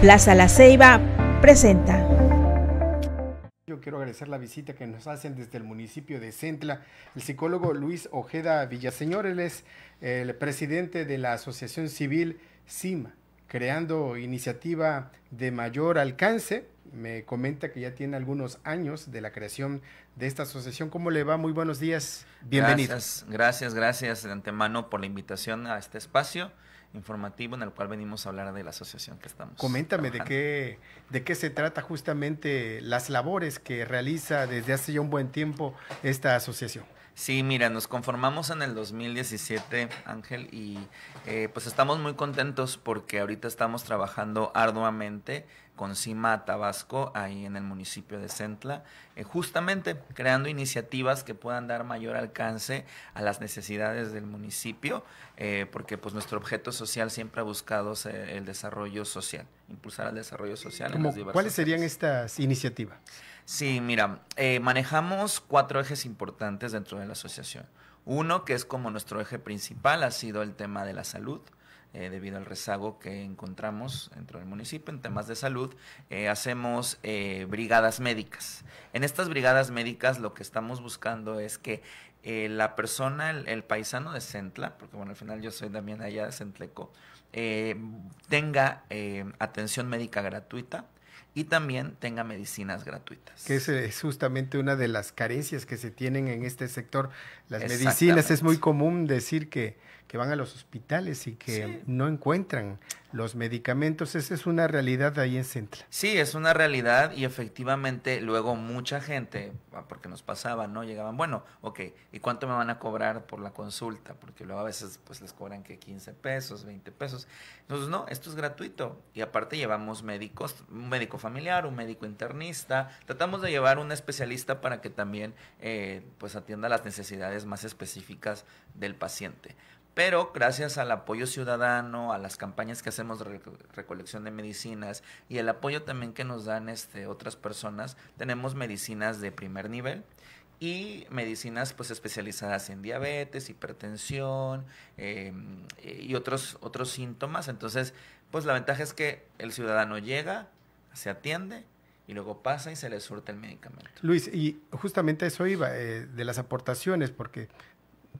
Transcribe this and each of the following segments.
Plaza La Ceiba presenta. Yo quiero agradecer la visita que nos hacen desde el municipio de Centla el psicólogo Luis Ojeda Villaseñor. Él es el presidente de la Asociación Civil CIMA, creando iniciativa de mayor alcance. Me comenta que ya tiene algunos años de la creación de esta asociación. ¿Cómo le va? Muy buenos días. Bienvenido. Gracias, gracias, gracias de antemano por la invitación a este espacio informativo en el cual venimos a hablar de la asociación que estamos. Coméntame de qué, de qué se trata justamente las labores que realiza desde hace ya un buen tiempo esta asociación. Sí, mira, nos conformamos en el 2017, Ángel, y eh, pues estamos muy contentos porque ahorita estamos trabajando arduamente Concima, Tabasco, ahí en el municipio de Centla, eh, justamente creando iniciativas que puedan dar mayor alcance a las necesidades del municipio, eh, porque pues nuestro objeto social siempre ha buscado el desarrollo social, impulsar el desarrollo social. En las diversas ¿Cuáles serían estas iniciativas? Sí, mira, eh, manejamos cuatro ejes importantes dentro de la asociación. Uno, que es como nuestro eje principal, ha sido el tema de la salud. Eh, debido al rezago que encontramos dentro del municipio en temas de salud, eh, hacemos eh, brigadas médicas. En estas brigadas médicas lo que estamos buscando es que la persona, el, paisano de Centla, porque bueno, al final yo soy también allá de Centleco, tenga atención médica gratuita, y también tenga medicinas gratuitas. Que es, justamente una de las carencias que se tienen en este sector. Las medicinas es muy común decir que que van a los hospitales y que no encuentran los medicamentos. Esa es una realidad ahí en Central Sí, es una realidad y efectivamente luego mucha gente, ah, porque nos pasaba, ¿no? Llegaban, bueno, ok, ¿y cuánto me van a cobrar por la consulta? Porque luego a veces pues les cobran que 15 pesos, 20 pesos. Entonces, no, esto es gratuito. Y aparte llevamos médicos, un médico familiar, un médico internista. Tratamos de llevar un especialista para que también eh, pues atienda las necesidades más específicas del paciente. Pero gracias al apoyo ciudadano, a las campañas que hacemos de recolección de medicinas y el apoyo también que nos dan este, otras personas, tenemos medicinas de primer nivel y medicinas pues especializadas en diabetes, hipertensión em, y otros, otros síntomas. Entonces, pues la ventaja es que el ciudadano llega, se atiende y luego pasa y se le surte el medicamento. Luis, y justamente eso iba, eh, de las aportaciones, porque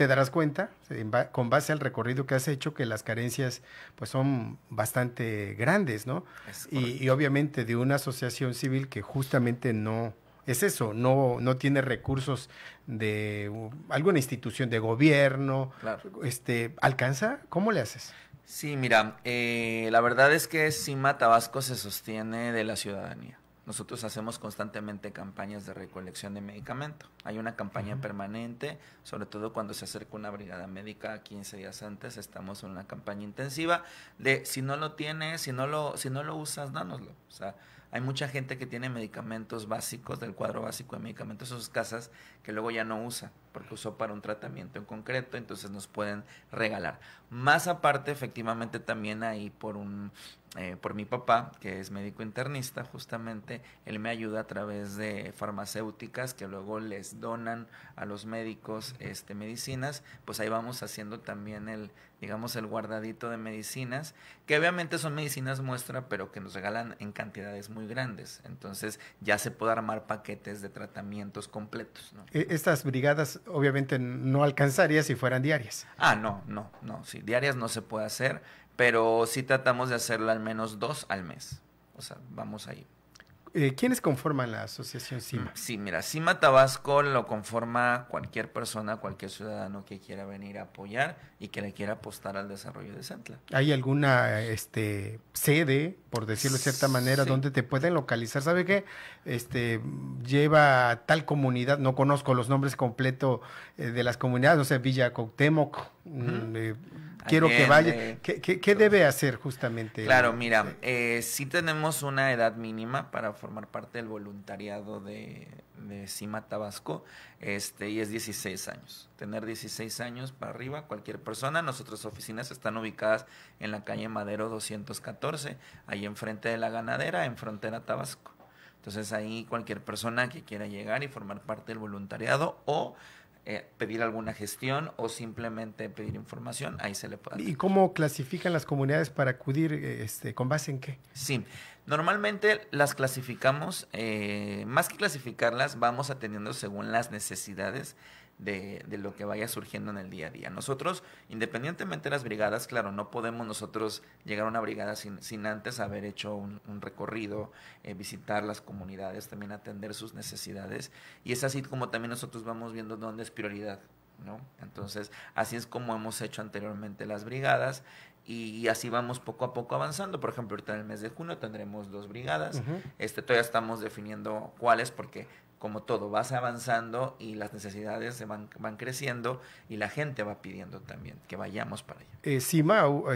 te darás cuenta, con base al recorrido que has hecho, que las carencias pues son bastante grandes, ¿no? Y, obviamente de una asociación civil que justamente no, es eso, no, no tiene recursos de alguna institución de gobierno, este, ¿alcanza? ¿Cómo le haces? Sí, mira, eh, la verdad es que Cima Tabasco se sostiene de la ciudadanía. Nosotros hacemos constantemente campañas de recolección de medicamento. Hay una campaña permanente, sobre todo cuando se acerca una brigada médica 15 días antes, estamos en una campaña intensiva de si no lo tienes, si no lo, si no lo usas, dánoslo. O sea, hay mucha gente que tiene medicamentos básicos, del cuadro básico de medicamentos en sus casas, que luego ya no usa, porque usó para un tratamiento en concreto, entonces nos pueden regalar. Más aparte, efectivamente, también hay por un, eh, por mi papá, que es médico internista, justamente él me ayuda a través de farmacéuticas que luego les donan a los médicos este, medicinas, pues ahí vamos haciendo también el, digamos, el guardadito de medicinas, que obviamente son medicinas muestra, pero que nos regalan en cantidades muy grandes. Entonces ya se puede armar paquetes de tratamientos completos. E-, estas brigadas obviamente no alcanzaría si fueran diarias. Ah, no, no, no, sí, diarias no se puede hacer pero sí tratamos de hacerla al menos dos al mes. O sea, vamos ahí. Eh, ¿Quiénes conforman la asociación CIMA? Mm, sí, mira, CIMA Tabasco lo conforma cualquier persona, cualquier ciudadano que quiera venir a apoyar y que le quiera apostar al desarrollo de Centla. ¿Hay alguna este, sede, por decirlo de cierta manera, donde te pueden localizar? ¿Sabe qué? Este, lleva tal comunidad, no conozco los nombres completos eh, de las comunidades, no sé, Villa Coctemoc, quiero que vaya. Eh, ¿Qué, debe hacer justamente? Claro, eh, mira, eh, sí tenemos una edad mínima para formar parte del voluntariado de, CIMA Tabasco este, y es 16 años. Tener 16 años para arriba, cualquier persona. Nuestras oficinas están ubicadas en la calle Madero 214, ahí enfrente de la ganadera, en frontera Tabasco. Entonces ahí cualquier persona que quiera llegar y formar parte del voluntariado o eh, pedir alguna gestión o simplemente pedir información, ahí se le puede. ¿Y cómo clasifican las comunidades para acudir? Eh, este, ¿Con base en qué? Sí, normalmente las clasificamos, eh, más que clasificarlas, vamos atendiendo según las necesidades de, lo que vaya surgiendo en el día a día. Nosotros, independientemente de las brigadas, claro, no podemos nosotros llegar a una brigada sin, antes haber hecho un, recorrido, eh, visitar las comunidades, también atender sus necesidades. Y es así como también nosotros vamos viendo dónde es prioridad. ¿no? Entonces, así es como hemos hecho anteriormente las brigadas y así vamos poco a poco avanzando. Por ejemplo, ahorita en el mes de junio tendremos dos brigadas. este, todavía estamos definiendo cuáles porque como todo vas avanzando y las necesidades se van, creciendo y la gente va pidiendo también que vayamos para allá. Eh, eh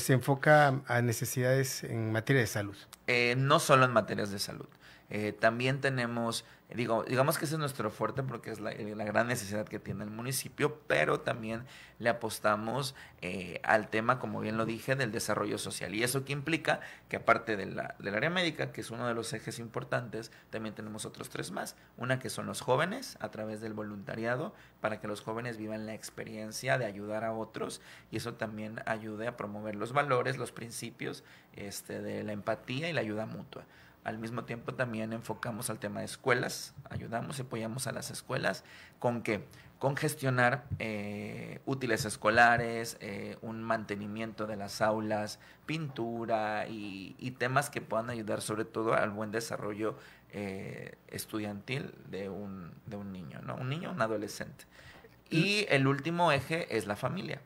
se enfoca a necesidades en materia de salud. Eh, no solo en materias de salud. Eh, también tenemos, digo, digamos que ese es nuestro fuerte porque es la, eh, gran necesidad que tiene el municipio, pero también le apostamos eh, al tema, como bien lo dije, del desarrollo social. Y eso que implica que aparte del área médica, que es uno de los ejes importantes, también tenemos otros tres más. Una que son los jóvenes a través del voluntariado, para que los jóvenes vivan la experiencia de ayudar a otros y eso también ayude a promover los valores, los principios este, de la empatía y la ayuda mutua. Al mismo tiempo también enfocamos al tema de escuelas, ayudamos y apoyamos a las escuelas con qué? Con gestionar eh, útiles escolares, eh, un mantenimiento de las aulas, pintura y, temas que puedan ayudar sobre todo al buen desarrollo eh, estudiantil de un, de un niño, ¿no? Un niño, un adolescente. Y el último eje es la familia.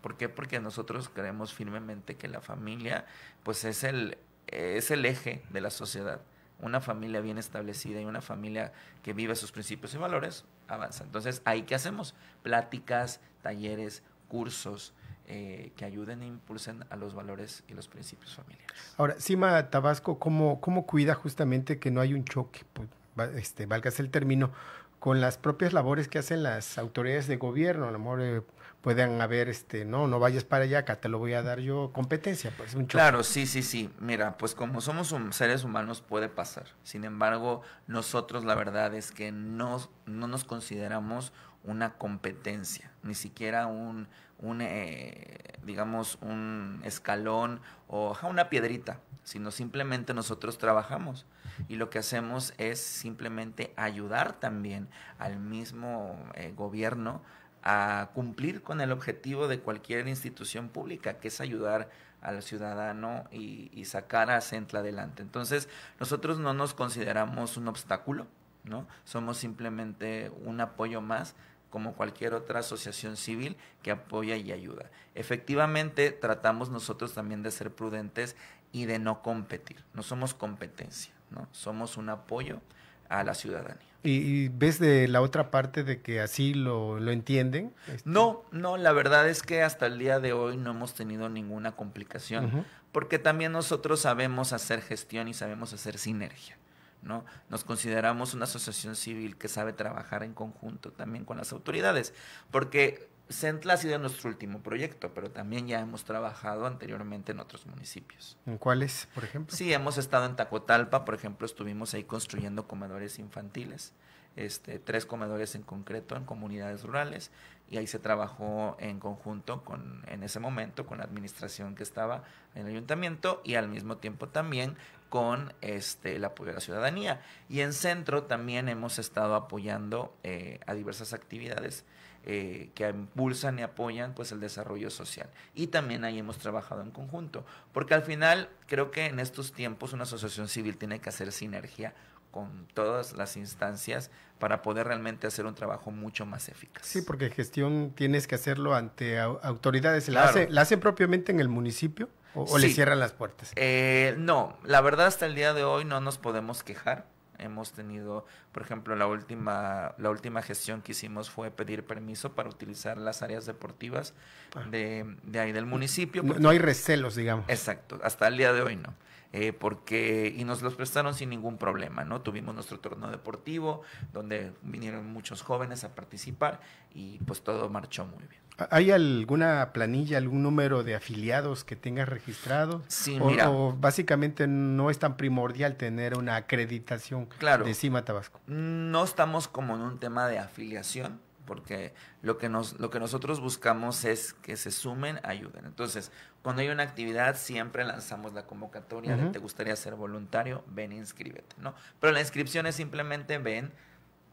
¿Por qué? Porque nosotros creemos firmemente que la familia, pues es el, es el eje de la sociedad. Una familia bien establecida y una familia que vive sus principios y valores avanza. Entonces, ahí qué hacemos? Pláticas, talleres, cursos, eh, que ayuden e impulsen a los valores y los principios familiares. Ahora, Sima Tabasco, ¿cómo, cómo cuida justamente que no hay un choque, pues, este, valgas el término, con las propias labores que hacen las autoridades de gobierno? A lo mejor eh, Pueden haber, este, no, no vayas para allá, acá te lo voy a dar yo competencia, pues, Claro, sí, sí, sí. Mira, pues como somos seres humanos puede pasar. Sin embargo, nosotros la verdad es que no, no nos consideramos una competencia, ni siquiera un, un eh, digamos, un escalón o una piedrita, sino simplemente nosotros trabajamos y lo que hacemos es simplemente ayudar también al mismo eh, gobierno a cumplir con el objetivo de cualquier institución pública, que es ayudar al ciudadano y, sacar a Centla adelante. Entonces, nosotros no nos consideramos un obstáculo, ¿no? Somos simplemente un apoyo más como cualquier otra asociación civil que apoya y ayuda. Efectivamente, tratamos nosotros también de ser prudentes y de no competir. No somos competencia, ¿no? Somos un apoyo a la ciudadanía. ¿Y, ves de la otra parte de que así lo, entienden? Este, no, no, la verdad es que hasta el día de hoy no hemos tenido ninguna complicación, porque también nosotros sabemos hacer gestión y sabemos hacer sinergia. ¿no? Nos consideramos una asociación civil que sabe trabajar en conjunto también con las autoridades, porque Centla ha sido nuestro último proyecto, pero también ya hemos trabajado anteriormente en otros municipios. ¿En cuáles, por ejemplo? Sí, hemos estado en Tacotalpa, por ejemplo, estuvimos ahí construyendo comedores infantiles, este, tres comedores en concreto en comunidades rurales, y ahí se trabajó en conjunto con, en ese momento, con la administración que estaba en el ayuntamiento y al mismo tiempo también con este, el apoyo de la ciudadanía. Y en centro también hemos estado apoyando eh, a diversas actividades eh, que impulsan y apoyan pues, el desarrollo social. Y también ahí hemos trabajado en conjunto, porque al final creo que en estos tiempos una asociación civil tiene que hacer sinergia con todas las instancias para poder realmente hacer un trabajo mucho más eficaz. Sí, porque gestión tienes que hacerlo ante autoridades. La, hacen la hace propiamente en el municipio, ¿O, le cierran las puertas? Eh, no, la verdad hasta el día de hoy no nos podemos quejar. Hemos tenido, por ejemplo, la última, la última gestión que hicimos fue pedir permiso para utilizar las áreas deportivas ah. de, ahí del municipio. no hay recelos, digamos. Exacto, hasta el día de hoy no. Eh, porque, y nos los prestaron sin ningún problema, ¿no? Tuvimos nuestro torneo deportivo, donde vinieron muchos jóvenes a participar y pues todo marchó muy bien. ¿Hay alguna planilla, algún número de afiliados que tengas registrado? Sí, mira. O básicamente no es tan primordial tener una acreditación de CIMA Tabasco. No estamos como en un tema de afiliación porque lo que, nos, lo que nosotros buscamos es que se sumen, ayuden. Entonces, cuando hay una actividad, siempre lanzamos la convocatoria te gustaría ser voluntario, ven, inscríbete, ¿no? Pero la inscripción es simplemente ven.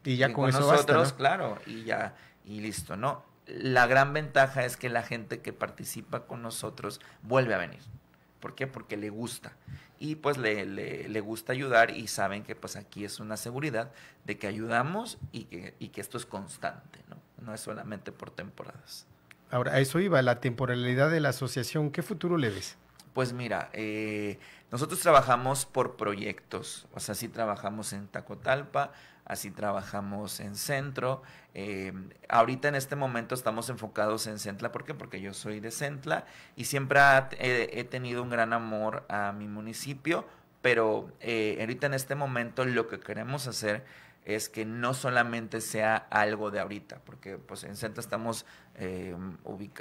Y ya con, nosotros, claro, y ya, y listo, ¿no? La gran ventaja es que la gente que participa con nosotros vuelve a venir. ¿Por qué? Porque le gusta. Y pues le, le, gusta ayudar y saben que pues aquí es una seguridad de que ayudamos y que, esto es constante, ¿no? No es solamente por temporadas. Ahora, a eso iba, la temporalidad de la asociación, ¿qué futuro le ves? Pues mira, eh, nosotros trabajamos por proyectos, o sea, así trabajamos en Tacotalpa, así trabajamos en Centro. Eh, ahorita en este momento estamos enfocados en Centla, ¿por qué? Porque yo soy de Centla y siempre he, tenido un gran amor a mi municipio, pero eh, ahorita en este momento lo que queremos hacer es que no solamente sea algo de ahorita, porque pues en Centra estamos, eh,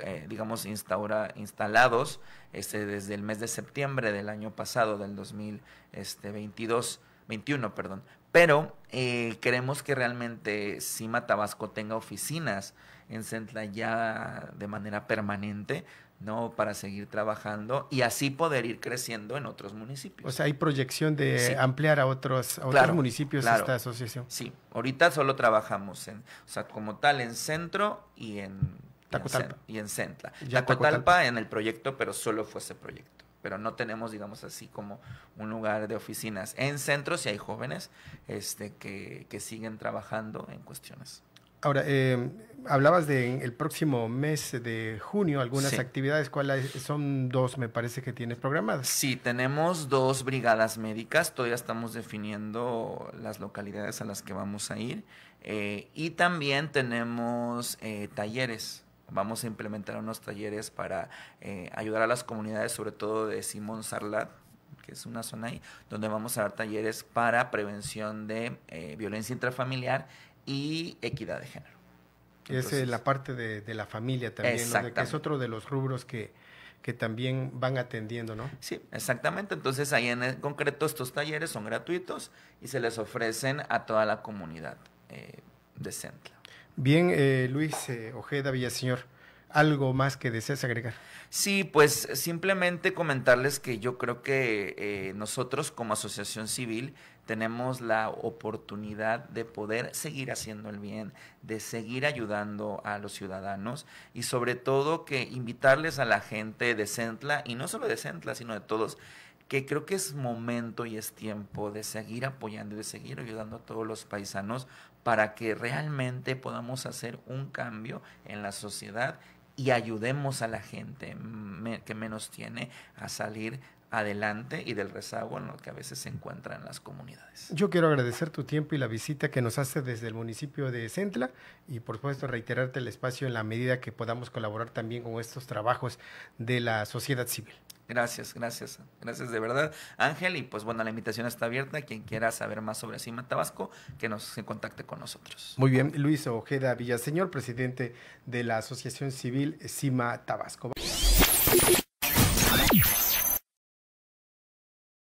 eh, digamos, instaura, instalados este, desde el mes de septiembre del año pasado, del 2022, 21, este, perdón. Pero eh, queremos que realmente Cima Tabasco tenga oficinas en Centla ya de manera permanente, ¿no? Para seguir trabajando y así poder ir creciendo en otros municipios. O sea, hay proyección de ampliar a otros, otros municipios esta asociación. Sí, ahorita solo trabajamos en, o sea, como tal en centro y en Tacotalpa. Y en Centla. Tacotalpa, en el proyecto, pero solo fue ese proyecto. Pero no tenemos, digamos así, como un lugar de oficinas. En centro si hay jóvenes este, que siguen trabajando en cuestiones. Ahora, em, hablabas de el próximo mes de junio algunas actividades, ¿cuáles son dos me parece que tienes programadas? Sí, tenemos dos brigadas médicas, todavía estamos definiendo las localidades a las que vamos a ir eh, y también tenemos eh, talleres. Vamos a implementar unos talleres para eh, ayudar a las comunidades, sobre todo de Simón Sarlat, que es una zona ahí, donde vamos a dar talleres para prevención de violencia intrafamiliar y equidad de género. es eh, la parte de, la familia también, que es otro de los rubros que, que también van atendiendo, ¿no? Sí, exactamente. Entonces ahí en concreto estos talleres son gratuitos y se les ofrecen a toda la comunidad eh, de Centla. Bien, eh, Luis eh, Ojeda Villaseñor, ¿algo más que deseas agregar? Sí, pues simplemente comentarles que yo creo que nosotros como asociación civil tenemos la oportunidad de poder seguir haciendo el bien, de seguir ayudando a los ciudadanos y sobre todo que invitarles a la gente de Centla, y no solo de Centla, sino de todos, que creo que es momento y es tiempo de seguir apoyando y de seguir ayudando a todos los paisanos para que realmente podamos hacer un cambio en la sociedad y ayudemos a la gente que menos tiene a salir adelante y del rezago en lo que a veces se encuentra en las comunidades. Yo quiero agradecer tu tiempo y la visita que nos hace desde el municipio de Centla y por supuesto reiterarte el espacio en la medida que podamos colaborar también con estos trabajos de la sociedad civil. Gracias, gracias, gracias de verdad, Ángel. Y pues bueno, la invitación está abierta. Quien quiera saber más sobre Cima Tabasco, que nos contacte con nosotros. Muy bien, Luis Ojeda Villaseñor, presidente de la Asociación Civil Cima Tabasco.